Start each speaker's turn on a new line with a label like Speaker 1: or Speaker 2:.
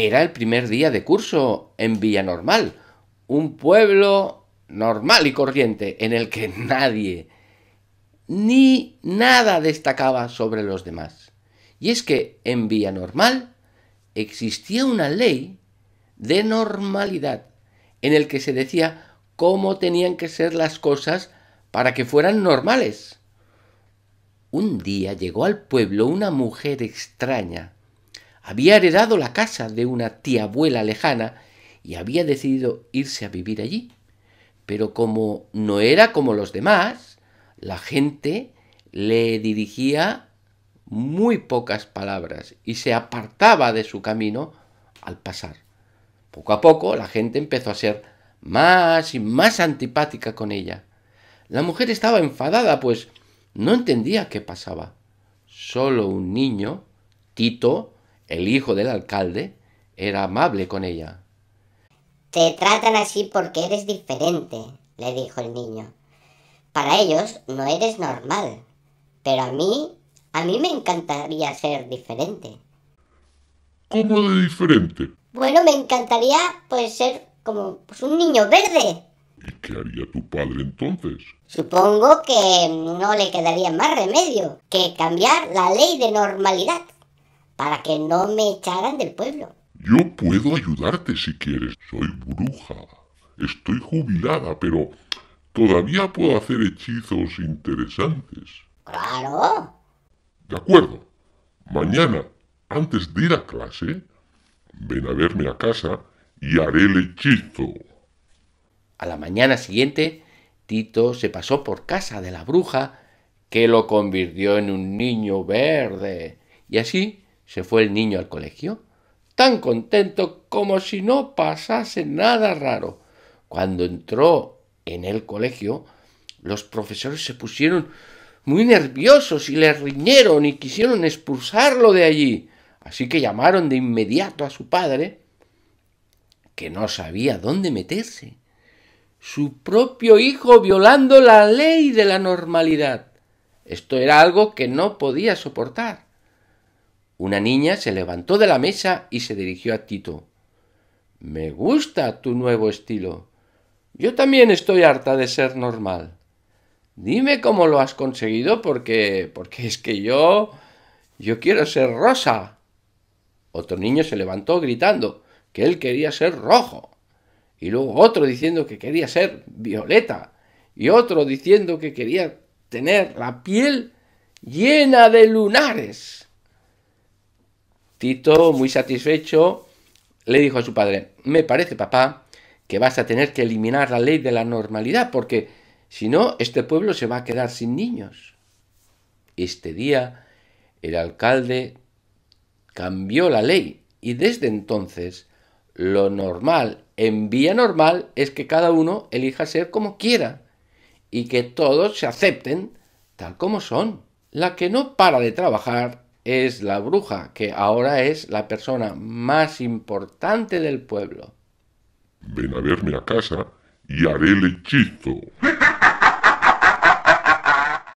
Speaker 1: Era el primer día de curso en Normal, un pueblo normal y corriente en el que nadie ni nada destacaba sobre los demás. Y es que en Normal existía una ley de normalidad en el que se decía cómo tenían que ser las cosas para que fueran normales. Un día llegó al pueblo una mujer extraña había heredado la casa de una tía abuela lejana y había decidido irse a vivir allí. Pero como no era como los demás, la gente le dirigía muy pocas palabras y se apartaba de su camino al pasar. Poco a poco la gente empezó a ser más y más antipática con ella. La mujer estaba enfadada, pues no entendía qué pasaba. Solo un niño, Tito, el hijo del alcalde era amable con ella.
Speaker 2: Te tratan así porque eres diferente, le dijo el niño. Para ellos no eres normal, pero a mí, a mí me encantaría ser diferente. ¿Cómo
Speaker 3: de diferente?
Speaker 2: Bueno, me encantaría pues ser como pues, un niño verde.
Speaker 3: ¿Y qué haría tu padre entonces?
Speaker 2: Supongo que no le quedaría más remedio que cambiar la ley de normalidad para que no me echaran del pueblo.
Speaker 3: Yo puedo ayudarte si quieres. Soy bruja. Estoy jubilada, pero todavía puedo hacer hechizos interesantes. Claro. De acuerdo. Mañana, antes de ir a clase, ven a verme a casa y haré el hechizo. A la mañana
Speaker 1: siguiente, Tito se pasó por casa de la bruja, que lo convirtió en un niño verde, y así se fue el niño al colegio, tan contento como si no pasase nada raro. Cuando entró en el colegio, los profesores se pusieron muy nerviosos y le riñeron y quisieron expulsarlo de allí. Así que llamaron de inmediato a su padre, que no sabía dónde meterse. Su propio hijo violando la ley de la normalidad. Esto era algo que no podía soportar. Una niña se levantó de la mesa y se dirigió a Tito. Me gusta tu nuevo estilo. Yo también estoy harta de ser normal. Dime cómo lo has conseguido porque porque es que yo yo quiero ser rosa. Otro niño se levantó gritando que él quería ser rojo. Y luego otro diciendo que quería ser violeta. Y otro diciendo que quería tener la piel llena de lunares. Tito, muy satisfecho, le dijo a su padre, me parece, papá, que vas a tener que eliminar la ley de la normalidad, porque si no, este pueblo se va a quedar sin niños. Este día, el alcalde cambió la ley y desde entonces lo normal en vía normal es que cada uno elija ser como quiera y que todos se acepten tal como son. La que no para de trabajar es la bruja, que ahora es la persona más importante del pueblo.
Speaker 3: Ven a verme a casa y haré el hechizo.